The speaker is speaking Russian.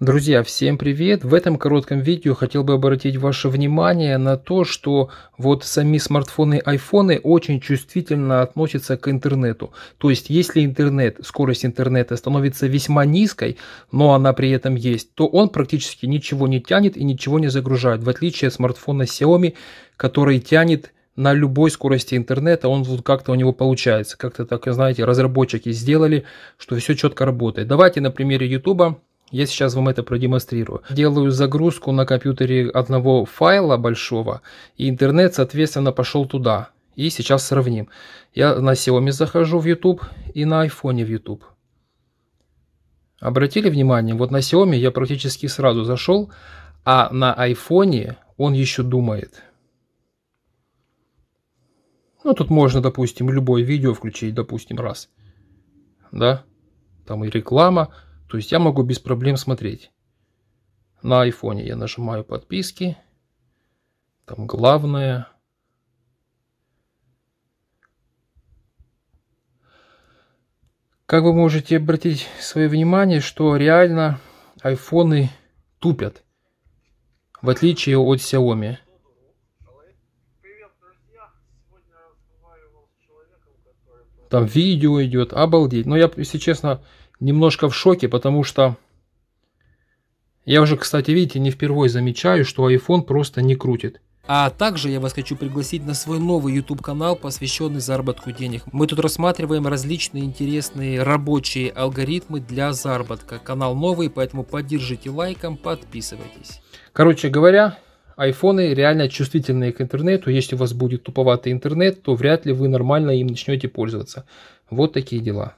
Друзья, всем привет! В этом коротком видео хотел бы обратить ваше внимание на то, что вот сами смартфоны айфоны очень чувствительно относятся к интернету. То есть, если интернет, скорость интернета становится весьма низкой, но она при этом есть, то он практически ничего не тянет и ничего не загружает, в отличие от смартфона Xiaomi, который тянет на любой скорости интернета он вот как-то у него получается. Как-то так, знаете, разработчики сделали, что все четко работает. Давайте на примере YouTube я сейчас вам это продемонстрирую. Делаю загрузку на компьютере одного файла большого, и интернет, соответственно, пошел туда. И сейчас сравним. Я на Xiaomi захожу в YouTube и на iPhone в YouTube. Обратили внимание, вот на Xiaomi я практически сразу зашел, а на iPhone он еще думает. Ну, тут можно, допустим, любое видео включить, допустим, раз. Да? Там и реклама, то есть я могу без проблем смотреть. На айфоне я нажимаю подписки. Там главное. Как вы можете обратить свое внимание, что реально айфоны тупят. В отличие от Xiaomi. Там видео идет, обалдеть. Но я, если честно, немножко в шоке, потому что я уже, кстати, видите, не впервые замечаю, что iPhone просто не крутит. А также я вас хочу пригласить на свой новый YouTube канал, посвященный заработку денег. Мы тут рассматриваем различные интересные рабочие алгоритмы для заработка. Канал новый, поэтому поддержите лайком, подписывайтесь. Короче говоря, айфоны реально чувствительные к интернету. Если у вас будет туповатый интернет, то вряд ли вы нормально им начнете пользоваться. Вот такие дела.